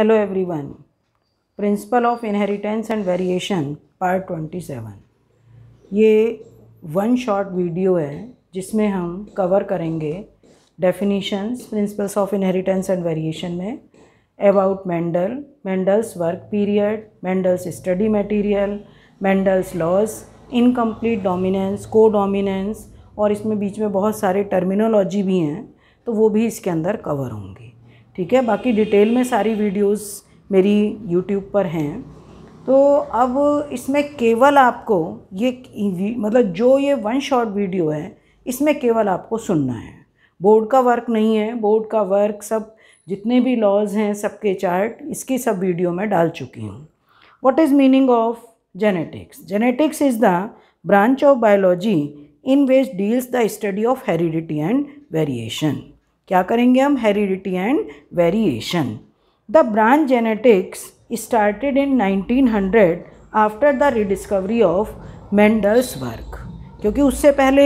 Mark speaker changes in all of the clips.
Speaker 1: Hello everyone principle of inheritance and variation part twenty seven ये one shot video है जिसमें हम cover करेंगे definitions principles of inheritance and variation में about Mendel Mendel's work period Mendel's study material Mendel's laws incomplete dominance codominance और इसमें बीच में बहुत सारे टर्मिनोलॉजी भी हैं तो वो भी इसके अंदर कवर होंगी ठीक है बाकी डिटेल में सारी वीडियोस मेरी यूट्यूब पर हैं तो अब इसमें केवल आपको ये मतलब जो ये वन शॉट वीडियो है इसमें केवल आपको सुनना है बोर्ड का वर्क नहीं है बोर्ड का वर्क सब जितने भी लॉज हैं सबके चार्ट इसकी सब वीडियो में डाल चुकी हूँ what is meaning of genetics genetics is the branch of biology in which deals the study of heredity and variation क्या करेंगे हम heredity and variation the branch genetics started in 1900 after the rediscovery of Mendel's work क्योंकि उससे पहले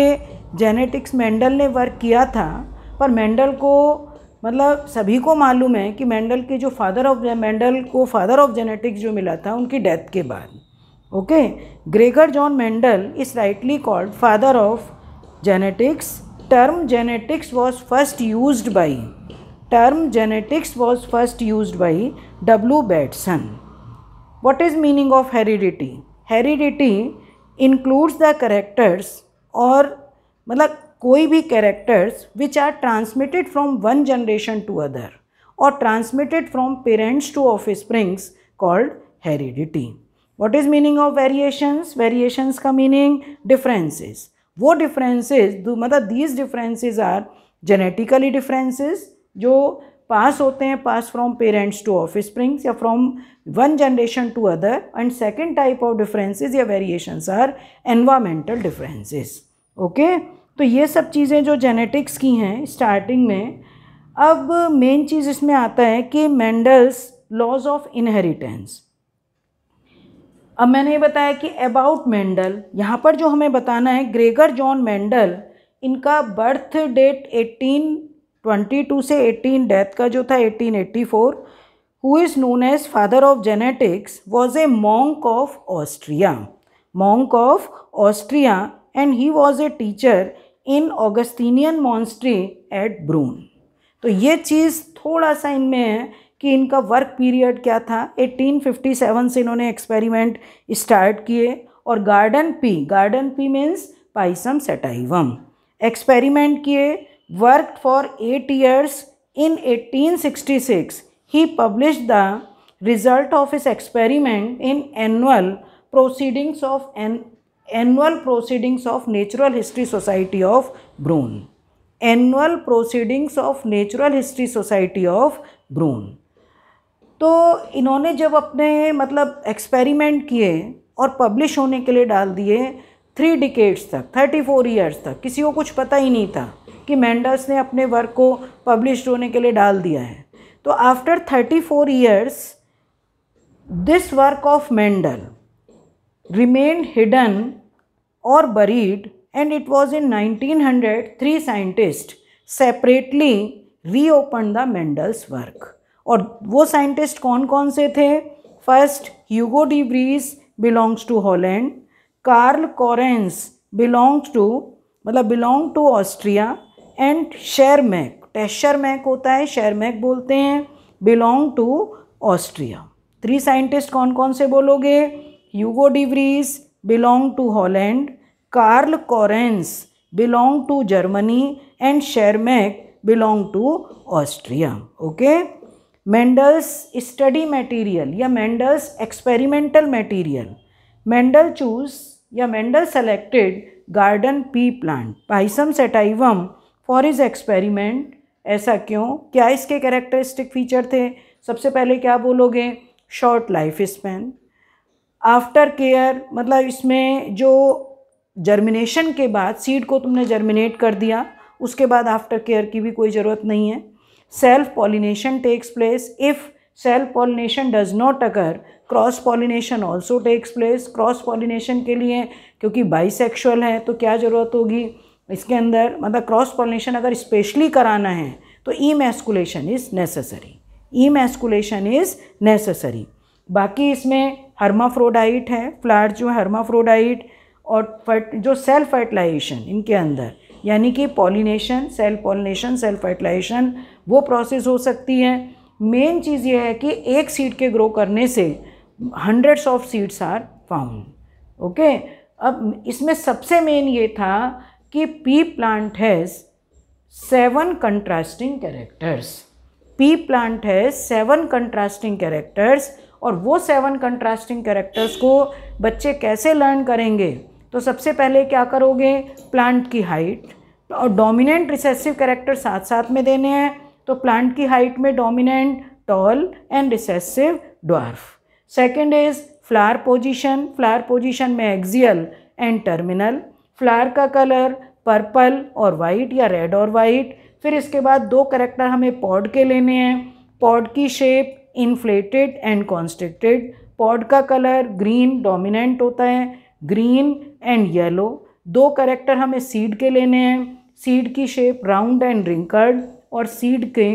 Speaker 1: genetics Mendel ने work किया था पर मेंडल को मतलब सभी को मालूम है कि मेंडल के जो फादर ऑफ मेंडल को फादर ऑफ जेनेटिक्स जो मिला था उनकी डेथ के बाद okay Gregor John Mendel is rightly called father of genetics term genetics was first used by term genetics was first used by W. Batson. What is meaning of heredity? Heredity includes the characters or मतलब कोई भी characters which are transmitted from one generation to other or transmitted from parents to offspring called heredity. What is meaning of variations? Variations का meaning differences. वो differences मतलब these differences are genetically differences जो pass होते हैं pass from parents to offsprings या from one generation to other and second type of differences या variations are environmental differences okay तो ये सब चीज़ें जो जेनेटिक्स की हैं स्टार्टिंग में अब मेन चीज़ इसमें आता है कि मेंडल्स लॉज ऑफ इनहेरिटेंस अब मैंने ये बताया कि अबाउट मेंडल यहाँ पर जो हमें बताना है ग्रेगर जॉन मेंडल इनका बर्थ डेट 1822 से 18 डेथ का जो था 1884 who is known as father of genetics was a monk of Austria monk of Austria and he was a teacher in Augustinian monastery at Brunn तो ये चीज़ थोड़ा सा इनमें है कि इनका वर्क पीरियड क्या था 1857 से इन्होंने एक्सपेरिमेंट स्टार्ट किए और garden pea garden pea means Pisum sativum experiment किए work for eight years in 1866 he publish the result of his experiment in annual proceedings of an annual proceedings of natural history society of Brunn annual proceedings of natural history society of Brunn तो इन्होंने जब अपने मतलब experiment किए और publish होने के लिए डाल दिए थ्री डिकेट्स तक थर्टी फोर ईयर्स तक किसी को कुछ पता ही नहीं था कि मैंडस ने अपने वर्क को पब्लिश होने के लिए डाल दिया है तो after thirty four years this work of Mendel remain hidden और buried and it was in nineteen hundred three scientist separately reopen the Mendel's work और वो साइंटिस्ट कौन कौन से थे first Hugo de Vries belongs to Holland Carl Correns belongs to मतलब belong to Austria and Tschermak मैक होता है शेरमैक बोलते हैं belong to Austria three scientist कौन कौन से बोलोगे Hugo de Vries belong to Holland Carl Correns belong to Germany and Tschermak belong to Austria okay Mendel's study material या Mendel's experimental material Mendel choose या Mendel selected garden pea plant Pisum sativum for his experiment ऐसा क्यों क्या इसके characteristic feature थे सबसे पहले क्या बोलोगे short life span after care मतलब इसमें जो जर्मिनेशन के बाद सीड को तुमने जर्मिनेट कर दिया उसके बाद आफ्टर केयर की भी कोई ज़रूरत नहीं है self pollination takes place if self pollination does not occur cross pollination also takes place cross pollination के लिए क्योंकि सेक्शुअल है तो क्या ज़रूरत होगी इसके अंदर मतलब क्रॉस पॉलिनेशन अगर स्पेशली कराना है तो emasculation is necessary emasculation is necessary बाकी इसमें हर्माफ्रोडाइट है फ्लैट जो है हर्माफ्रोडाइट और फर्ट जो सेल्फ फर्टिलाइजेशन इनके अंदर यानी कि pollination self pollination self fertilization वो प्रोसेस हो सकती है मेन चीज़ ये है कि एक सीड के ग्रो करने से hundreds of seeds are found okay अब इसमें सबसे मेन ये था कि pea plant has seven contrasting characters pea plant है सेवन कंट्रास्टिंग कैरेक्टर्स और वो सेवन कंट्रास्टिंग कैरेक्टर्स को बच्चे कैसे लर्न करेंगे तो सबसे पहले क्या करोगे प्लांट की हाइट और डोमिनेंट रिसेसिव कैरेक्टर साथ साथ में देने हैं तो प्लांट की हाइट में dominant tall and recessive dwarf second is flower position flower position में एक्जियल एंड टर्मिनल फ्लावर का कलर पर्पल और वाइट या रेड और वाइट फिर इसके बाद दो करेक्टर हमें पॉड के लेने हैं पॉड की shape inflated and constricted pod का कलर ग्रीन डोमिनेंट होता है ग्रीन एंड येलो दो करेक्टर हमें सीड के लेने हैं सीड की शेप राउंड एंड रिंकर्ड और सीड के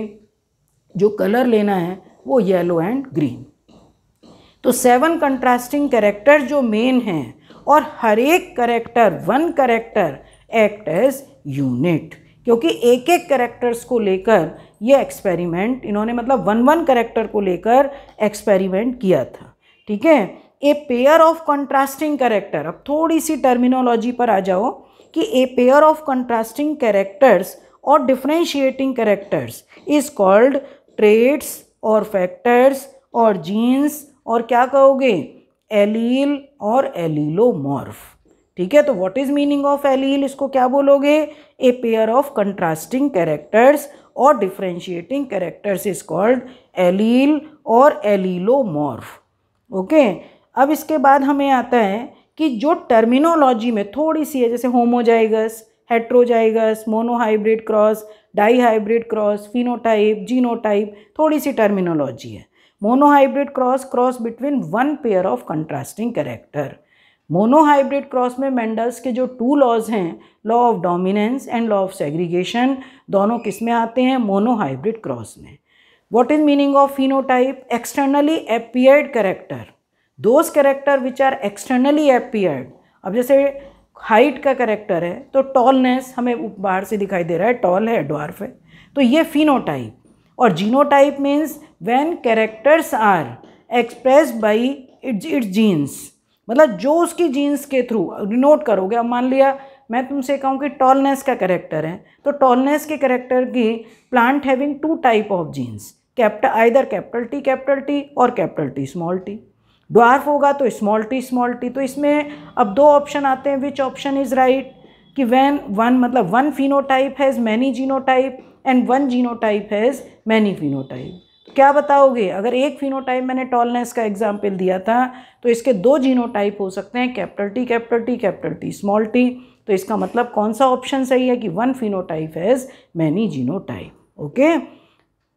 Speaker 1: जो कलर लेना है वो येलो एंड ग्रीन तो सेवन कंट्रास्टिंग कैरेक्टर जो मेन हैं और हर एक करेक्टर one character act as unit क्योंकि एक एक करेक्टर्स को लेकर ये एक्सपेरिमेंट इन्होंने मतलब वन वन करेक्टर को लेकर एक्सपेरिमेंट किया था ठीक है a pair of contrasting character अब थोड़ी सी टर्मिनोलॉजी पर आ जाओ कि a pair of contrasting characters और differentiating characters is called traits और फैक्टर्स और जीन्स और क्या कहोगे एलील और एलीलोमॉर्फ ठीक है तो what is meaning of allele इसको क्या बोलोगे a pair of contrasting characters और differentiating characters is called allele और एलीलोमॉर्फ ओके अब इसके बाद हमें आता है कि जो टर्मिनोलॉजी में थोड़ी सी है जैसे homozygous heterozygous monohybrid cross dihybrid cross phenotype genotype थोड़ी सी टर्मिनोलॉजी है monohybrid cross cross between one pair of contrasting character monohybrid cross में मेंडल्स के जो टू लॉज हैं law of dominance and law of segregation दोनों किस में आते हैं मोनोहाइब्रिड क्रॉस में what is meaning of phenotype externally appeared character those character which are externally appeared अब जैसे हाइट का करेक्टर है तो टॉलनेस हमें बाहर से दिखाई दे रहा है टॉल है ड्वार्फ है तो ये फिनोटाइप और genotype means when characters are express by its its genes मतलब जो उसकी जीन्स के थ्रू नोट करोगे अब मान लिया मैं तुमसे कहूँ कि टॉलनेस का करेक्टर है तो टॉलनेस के करेक्टर की plant having two type of genes kept either capital T capital T और capital T small T dwarf होगा तो स्मॉल टी स्मॉल टी तो इसमें अब दो ऑप्शन आते हैं विच ऑप्शन इज़ राइट कि वैन वन मतलब one phenotype has many genotype and one genotype has many phenotype क्या बताओगे अगर एक फिनोटाइप मैंने टॉलनेस का एग्जाम्पल दिया था तो इसके दो जीनोटाइप हो सकते हैं capital T capital T capital T small T तो इसका मतलब कौन सा ऑप्शन सही है कि one phenotype has many genotype okay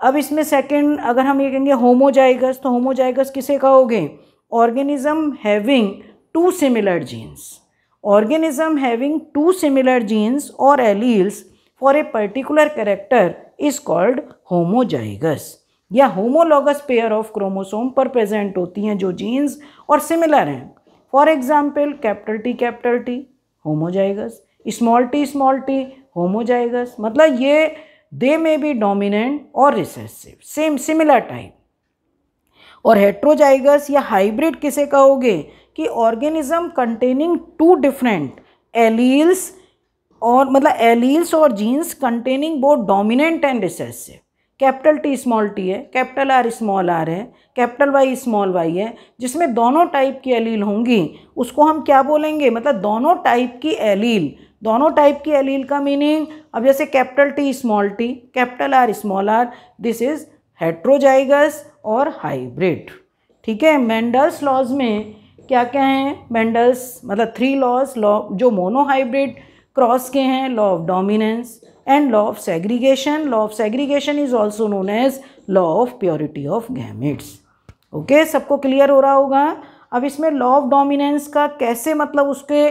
Speaker 1: अब इसमें सेकंड अगर हम ये कहेंगे होमोजाइगस तो होमोजाइगस किसे कहोगे organism having two similar genes. Organism having two similar genes or alleles for a particular character is called homozygous. या होमोलॉगस पेयर ऑफ क्रोमोसोम पर प्रेजेंट होती हैं जो जीन्स और सिमिलर हैं for example capital T capital T homozygous small T small T homozygous मतलब ये they may be dominant और रिसेसिव सेम सिमिलर टाइप और हेट्रोजाइगस या हाइब्रिड किसे कहोगे कि organism containing two different alleles और मतलब एलील्स और genes containing both dominant and recessive capital T small T है कैपिटल आर स्मॉल आर है कैपिटल वाई स्मॉल वाई है जिसमें दोनों टाइप की एलील होंगी उसको हम क्या बोलेंगे मतलब दोनों टाइप की एलील दोनों टाइप की एलील का मीनिंग अब जैसे capital T small T capital R small R this is heterozygous और हाइब्रिड ठीक है मेंडल्स लॉज में क्या क्या हैं मेंडल्स मतलब थ्री लॉज लॉ जो मोनोहाइब्रिड क्रॉस के हैं law of dominance and law of segregation law of segregation is also known as law of purity of gametes okay सबको क्लियर हो रहा होगा अब इसमें लॉ ऑफ डोमिनेंस का कैसे मतलब उसके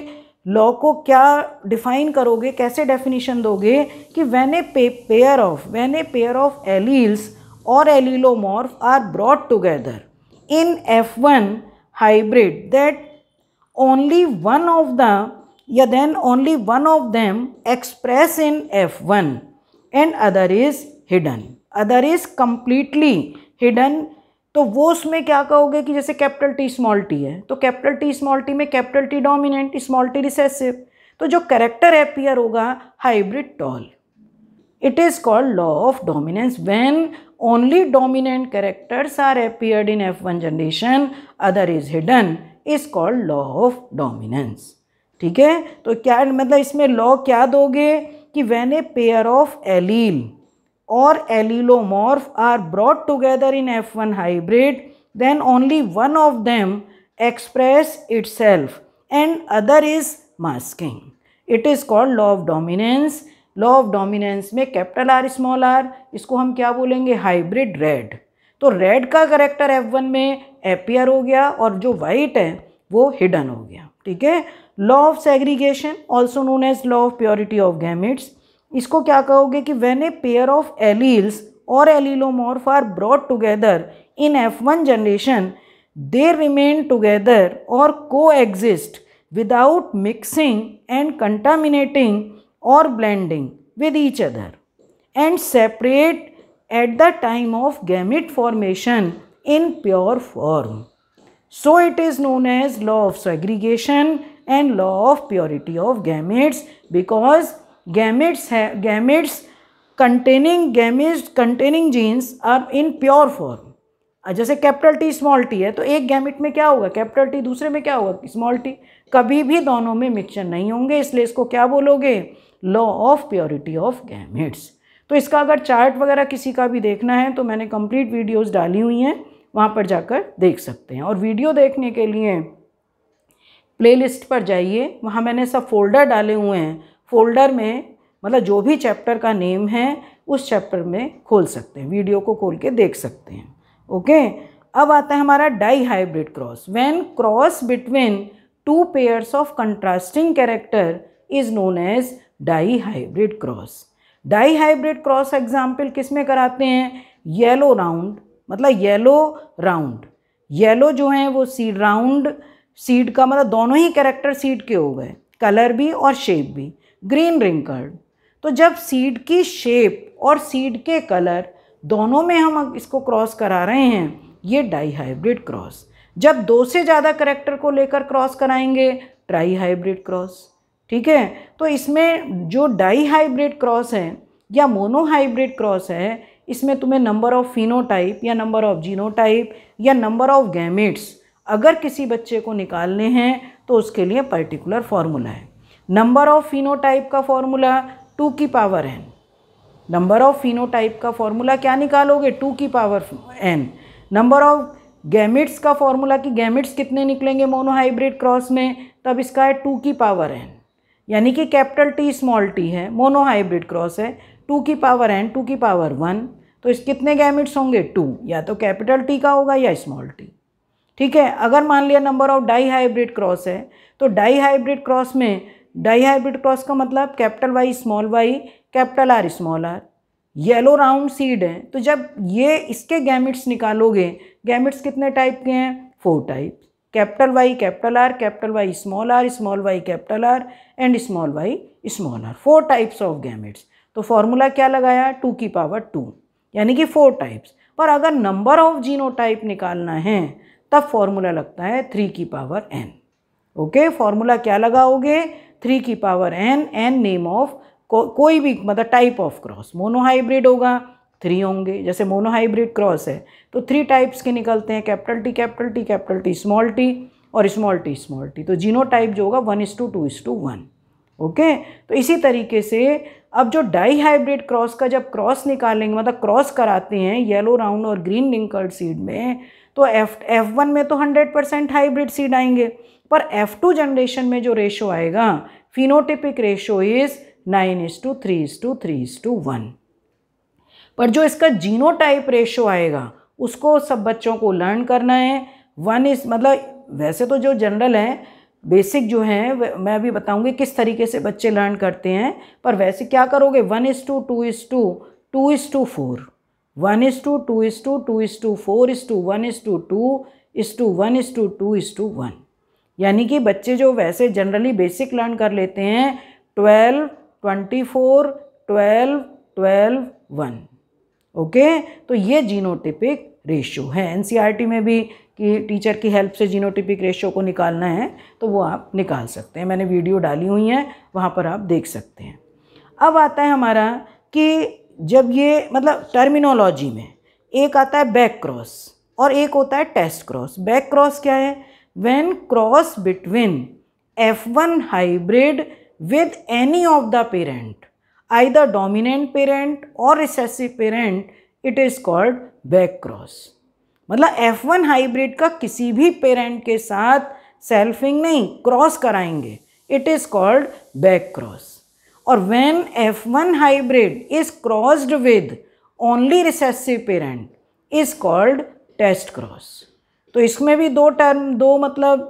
Speaker 1: लॉ को क्या डिफाइन करोगे कैसे डेफिनेशन दोगे कि when a pair of when a pair of alleles or allelomorph are brought together in F1 hybrid that only one of the yeah then only one of them express in F1 and other is hidden other is completely hidden तो वो उसमें क्या कहोगे कि जैसे capital T small T है तो capital T small T में capital T dominant small T recessive तो जो करेक्टर एपियर होगा hybrid tall it is called law of dominance when only only dominant characters are in F one generation other is hidden is called law of dominance. ठीक है तो क्या मतलब इसमें law क्या दोगे कि when a pair of allele और allelomorph are brought together in F one hybrid then only one of them express itself and other is masking it is called law of dominance law of dominance में capital R small R इसको हम क्या बोलेंगे hybrid red तो red का character F one में appear हो गया और जो वाइट है वो हिडन हो गया ठीक है law of segregation also known as law of purity of gametes इसको क्या कहोगे कि when a pair of alleles और allelomorph are brought together in F one generation they remain together और coexist without mixing and contaminating or blending with each other and separate at the time of gamete formation in pure form. So it is known as law of segregation and law of purity of gametes because gametes, have, gametes containing gametes containing genes are in pure form. जैसे capital T small T है तो एक gamete में क्या होगा capital T दूसरे में क्या होगा स्मॉल टी कभी भी दोनों में मिक्सचर नहीं होंगे इसलिए इसको क्या बोलोगे law of purity of gametes तो इसका अगर चार्ट वगैरह किसी का भी देखना है तो मैंने कंप्लीट वीडियोस डाली हुई हैं वहाँ पर जाकर देख सकते हैं और वीडियो देखने के लिए प्लेलिस्ट पर जाइए वहाँ मैंने सब फोल्डर डाले हुए हैं फोल्डर में मतलब जो भी चैप्टर का नेम है उस चैप्टर में खोल सकते हैं वीडियो को खोल के देख सकते हैं ओके अब आता है हमारा dihybrid cross when cross between two pairs of contrasting character is known as dihybrid cross dihybrid cross example किस में कराते हैं येलो राउंड मतलब येलो राउंड येलो जो हैं वो सीड राउंड सीड का मतलब दोनों ही कैरेक्टर सीड के हो गए कलर भी और शेप भी ग्रीन रिंकर्ड तो जब सीड की शेप और सीड के कलर दोनों में हम इसको क्रॉस करा रहे हैं ये डाई हाइब्रिड क्रॉस जब दो से ज़्यादा करेक्टर को लेकर क्रॉस कराएंगे ट्राई हाइब्रिड क्रॉस ठीक है तो इसमें जो डाई हाइब्रिड क्रॉस है या मोनो हाइब्रिड क्रॉस है इसमें तुम्हें नंबर ऑफ फिनोटाइप या नंबर ऑफ जीनोटाइप या नंबर ऑफ गैमेट्स अगर किसी बच्चे को निकालने हैं तो उसके लिए पर्टिकुलर फार्मूला है नंबर ऑफ फिनोटाइप का फार्मूला टू की power N number of phenotype का फार्मूला क्या निकालोगे टू की power N number of gametes का फार्मूला कि गैमिट्स कितने निकलेंगे मोनोहाइब्रिड क्रॉस में तब इसका है टू की पावर एन यानी कि कैपिटल टी स्मॉल टी है मोनो हाइब्रिड क्रॉस है टू की पावर एन टू की पावर वन तो इस कितने गैमिट्स होंगे टू या तो कैपिटल टी का होगा या स्मॉल टी ठीक है अगर मान लिया number of dihybrid cross है तो डाई हाइब्रिड क्रॉस में डाई हाइब्रिड क्रॉस का मतलब capital Y small Y capital R small R yellow round seed है तो जब ये इसके गैमिट्स निकालोगे गैमिट्स कितने टाइप के हैं four types capital Y capital R capital Y small R small Y capital R and small Y small R four types of gametes तो फॉर्मूला क्या लगाया टू की पावर टू यानी कि फोर टाइप्स पर अगर नंबर ऑफ टाइप निकालना है तब फॉर्मूला लगता है थ्री की पावर एन ओके फॉर्मूला क्या लगाओगे थ्री की power N N name of को, कोई भी मतलब टाइप ऑफ क्रॉस मोनोहाइब्रिड होगा थ्री होंगे जैसे मोनोहाइब्रिड क्रॉस है तो थ्री टाइप्स के निकलते हैं capital T capital T capital T small T और स्मॉल टी स्मॉल टी तो जीनो टाइप जो होगा one is two two is two one okay तो इसी तरीके से अब जो डाई हाइब्रिड क्रॉस का जब क्रॉस निकालेंगे मतलब क्रॉस कराते हैं येलो राउंड और ग्रीन लिंकर्ड सीड में तो एफ एफ वन में तो हंड्रेड परसेंट हाइब्रिड सीड आएंगे पर एफ टू जनरेशन में जो रेशो आएगा phenotypic ratio is nine is to three is to three is to one पर जो इसका जीनो टाइप रेशो आएगा उसको सब बच्चों को लर्न करना है वन इस मतलब वैसे तो जो जनरल हैं बेसिक जो हैं मैं अभी बताऊंगी किस तरीके से बच्चे लर्न करते हैं पर वैसे क्या करोगे one is to two is to two is to four one is to two is to two is to four is to one is to two is to one is to two is to one यानी कि बच्चे जो वैसे generally basic learn कर लेते हैं twelve twenty four twelve twelve one okay तो ये जीनोटिपिक रेशियो है एनसीईआरटी e में भी कि टीचर की हेल्प से जीनोटिपिक रेशियो को निकालना है तो वो आप निकाल सकते हैं मैंने वीडियो डाली हुई है वहाँ पर आप देख सकते हैं अब आता है हमारा कि जब ये मतलब टर्मिनोलॉजी में एक आता है बैक क्रॉस और एक होता है टेस्ट क्रॉस बैक क्रॉस क्या है when cross between F one hybrid with any of the parent either dominant parent or recessive parent it is called back cross मतलब F1 हाईब्रिड का किसी भी पेरेंट के साथ सेल्फिंग नहीं क्रॉस कराएंगे it is called back cross और F one hybrid is crossed with only recessive parent is called test cross तो इसमें भी दो टर्म दो मतलब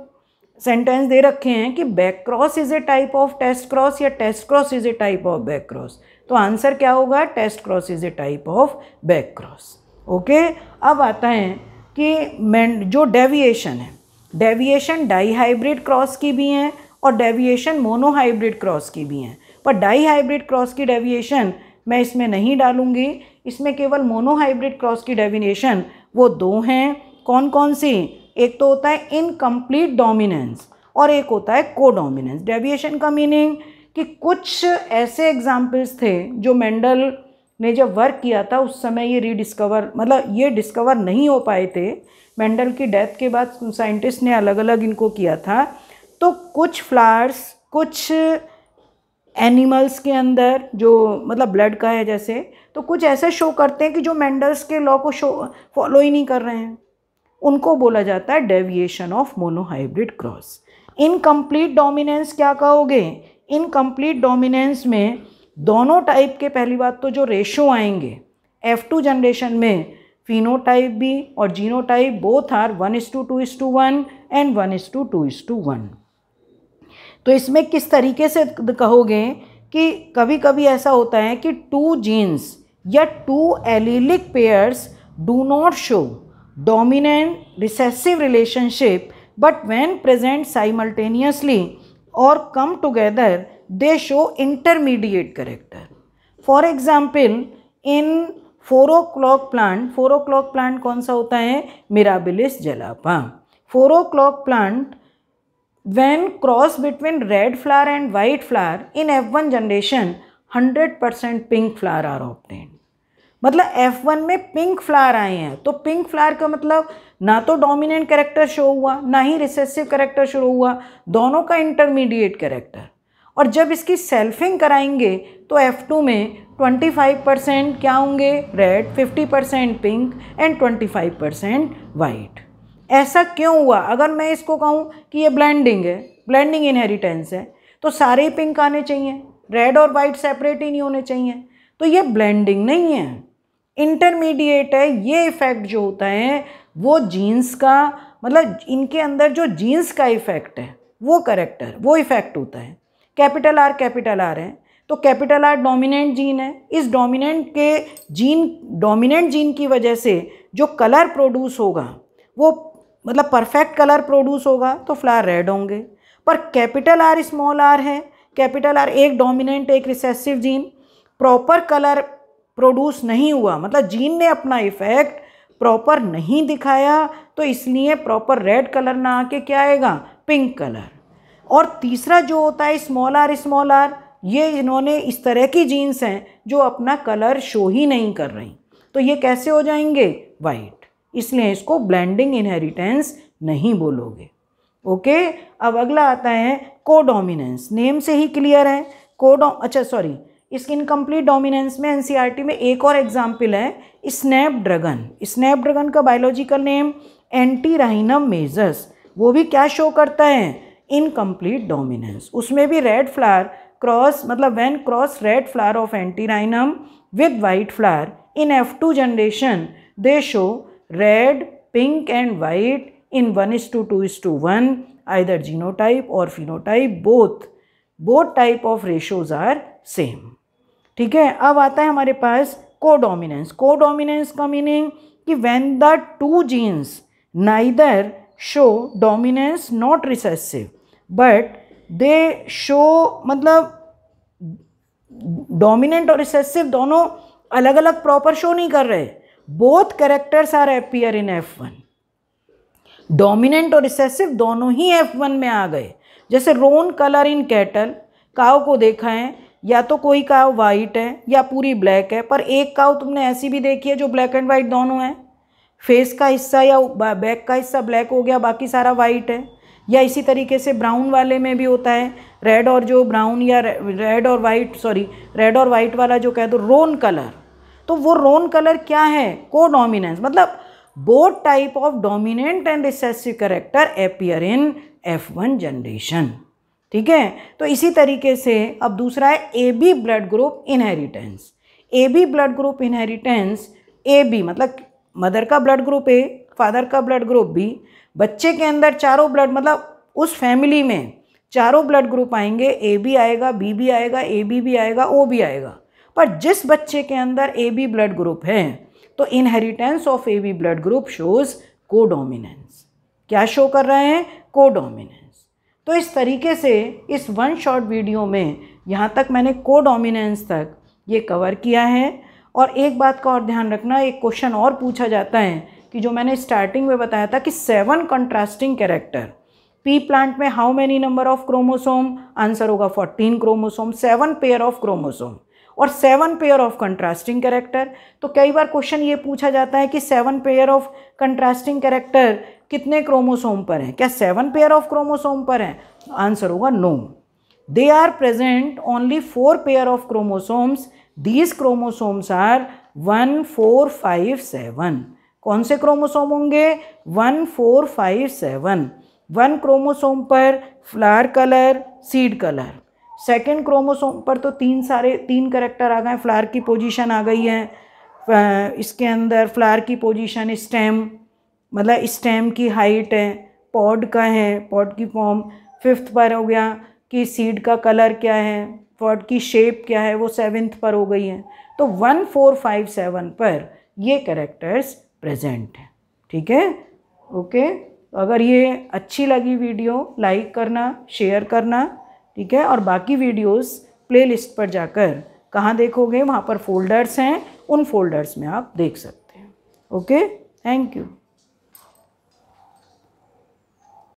Speaker 1: सेंटेंस दे रखे हैं कि back cross is a type of test cross या test cross is a type of back cross तो आंसर क्या होगा test cross is a type of back cross okay अब आता है कि मैं जो डेविएशन है डेविएशन डाई हाइब्रिड क्रॉस की भी हैं और डेविएशन मोनो हाइब्रिड क्रॉस की भी हैं पर डाई हाइब्रिड क्रॉस की डेविएशन मैं इसमें नहीं डालूंगी इसमें केवल मोनो हाइब्रिड क्रॉस की डेविएशन वो दो हैं कौन कौन सी एक तो होता है इनकम्प्लीट डोमिनेंस और एक होता है को डोमिनेंस डेविएशन का मीनिंग कि कुछ ऐसे एग्जाम्पल्स थे जो मेंडल ने जब वर्क किया था उस समय ये रीडिस्कवर मतलब ये डिस्कवर नहीं हो पाए थे मेंडल की डेथ के बाद साइंटिस्ट ने अलग अलग इनको किया था तो कुछ फ्लावर्स कुछ एनिमल्स के अंदर जो मतलब ब्लड का है जैसे तो कुछ ऐसे शो करते हैं कि जो मेंडल्स के लॉ को शो फॉलो ही नहीं कर रहे हैं उनको बोला जाता है deviation of monohybrid cross incomplete dominance क्या कहोगे इनकम्प्लीट डोमिनेंस में दोनों टाइप के पहली बात तो जो रेशो आएंगे एफ टू जनरेशन में फिनोटाइप भी और genotype both are one is to two is to one and one is to two is to one तो इसमें किस तरीके से कहोगे कि कभी कभी ऐसा होता है कि टू जीन्स या two allelic pairs do not show dominant recessive relationship but when present simultaneously or come together they show intermediate character. For example, in four o'clock plant four o'clock plant कौन सा होता है Mirabilis jalapa four o'clock plant when cross between red flower and white flower in F1 generation 100% pink flower are obtained. मतलब F one में pink flower आए हैं तो pink flower का मतलब ना तो डोमिनेंट करेक्टर शो हुआ ना ही रिसेसिव करेक्टर शो हुआ दोनों का इंटरमीडिएट करेक्टर और जब इसकी सेल्फिंग कराएंगे तो F2 में 25 परसेंट क्या होंगे red 50 percent pink and 25 percent white ऐसा क्यों हुआ अगर मैं इसको कहूँ कि ये ब्लेंडिंग है ब्लेंडिंग इनहेरिटेंस है तो सारे पिंक आने चाहिए रेड और वाइट सेपरेट ही नहीं होने चाहिए तो ये ब्लेंडिंग नहीं है इंटरमीडिएट है ये इफ़ेक्ट जो होता है वो जीन्स का मतलब इनके अंदर जो जीन्स का इफ़ेक्ट है वो करेक्टर वो इफ़ेक्ट होता है कैपिटल आर कैपिटल आर है तो कैपिटल आर डोमिनेंट जीन है इस डोमिनेंट के जीन डोमिनेंट जीन की वजह से जो कलर प्रोड्यूस होगा वो मतलब परफेक्ट कलर प्रोड्यूस होगा तो फ्लावर रेड होंगे पर कैपिटल आर स्मॉल आर है कैपिटल आर एक डोमिनेंट एक recessive gene proper colour produce नहीं हुआ मतलब जीन ने अपना इफ़ेक्ट प्रॉपर नहीं दिखाया तो इसलिए प्रॉपर रेड कलर ना आके क्या आएगा पिंक कलर और तीसरा जो होता है स्मॉल आर स्मॉल आर ये इन्होंने इस तरह की जीन्स हैं जो अपना कलर शो ही नहीं कर रही तो ये कैसे हो जाएंगे वाइट इसलिए इसको ब्लेंडिंग इनहेरिटेंस नहीं बोलोगे ओके अब अगला आता है कोडोमिनेंस नेम से ही क्लियर है कोडो अच्छा सॉरी इसकी इनकम्प्लीट डोमिनेंस में एनसीईआरटी e में एक और एग्जाम्पल है स्नैप स्नैपड्रगन का biological name Antirrhinum majus वो भी क्या शो करता है इनकम्प्लीट डोमिनेंस उसमें भी रेड फ्लावर क्रॉस मतलब when cross red flower of Antirrhinum with white flower in F two generation they show red pink and white in one is to two is to one either genotype और phenotype both both type of ratios are same ठीक है अब आता है हमारे पास codominance codominance का meaning कि when the two genes neither show dominance not recessive but they show मतलब डोमिनेंट और रिसेसिव दोनों अलग अलग प्रॉपर शो नहीं कर रहे both characters are appear in F one dominant और रिसेसिव दोनों ही एफ वन में आ गए जैसे रोन कलर इन कैटल काव को देखा है या तो कोई काव वाइट है या पूरी ब्लैक है पर एक काव तुमने ऐसी भी देखी है जो ब्लैक एंड वाइट दोनों है फेस का हिस्सा या बैक का हिस्सा ब्लैक हो गया बाकी सारा वाइट है या इसी तरीके से ब्राउन वाले में भी होता है रेड और जो ब्राउन या रेड और वाइट सॉरी रेड और वाइट वाला जो कह दो रोन कलर तो वो रोन कलर क्या है को डोमिनेंस मतलब both type of dominant and recessive character appear in F one generation ठीक है तो इसी तरीके से अब दूसरा है A B blood group inheritance A B blood group inheritance A B मतलब मदर का ब्लड ग्रुप ए फादर का ब्लड ग्रुप बी बच्चे के अंदर चारों ब्लड मतलब उस फैमिली में चारों ब्लड ग्रुप आएंगे ए बी आएगा बी बी आएगा ए बी भी आएगा ओ भी आएगा पर जिस बच्चे के अंदर ए बी ब्लड ग्रुप है तो inheritance of A B blood group shows codominance क्या शो कर रहे हैं कोडोमिनेंस तो इस तरीके से इस वन शॉट वीडियो में यहाँ तक मैंने को डोमिनेंस तक ये कवर किया है और एक बात का और ध्यान रखना एक क्वेश्चन और पूछा जाता है कि जो मैंने स्टार्टिंग में बताया था कि seven contrasting character pea plant में how many number of chromosome answer होगा fourteen chromosome seven pair of chromosome और seven pair of contrasting character तो कई बार क्वेश्चन ये पूछा जाता है कि seven pair of contrasting character कितने क्रोमोसोम पर हैं क्या सेवन पेयर ऑफ क्रोमोसोम पर हैं आंसर होगा no they are present only four pair of chromosomes these chromosomes are one four five seven कौन से क्रोमोसोम होंगे one four five seven one chromosome पर flower colour seed colour second chromosome पर तो तीन सारे तीन करेक्टर आ गए फ्लावर की पोजीशन आ गई है इसके अंदर फ्लावर की पोजीशन स्टेम मतलब स्टेम की हाइट है पॉड का है पॉड की फॉर्म फिफ्थ पर हो गया कि सीड का कलर क्या है पॉड की शेप क्या है वो सेवन्थ पर हो गई है तो वन फोर फाइव सेवन पर ये करेक्टर्स प्रेजेंट हैं ठीक है ओके तो अगर ये अच्छी लगी वीडियो लाइक करना शेयर करना ठीक है और बाकी वीडियोस प्लेलिस्ट पर जाकर कहाँ देखोगे वहाँ पर फोल्डर्स हैं उन फोल्डर्स में आप देख सकते हैं ओके थैंक यू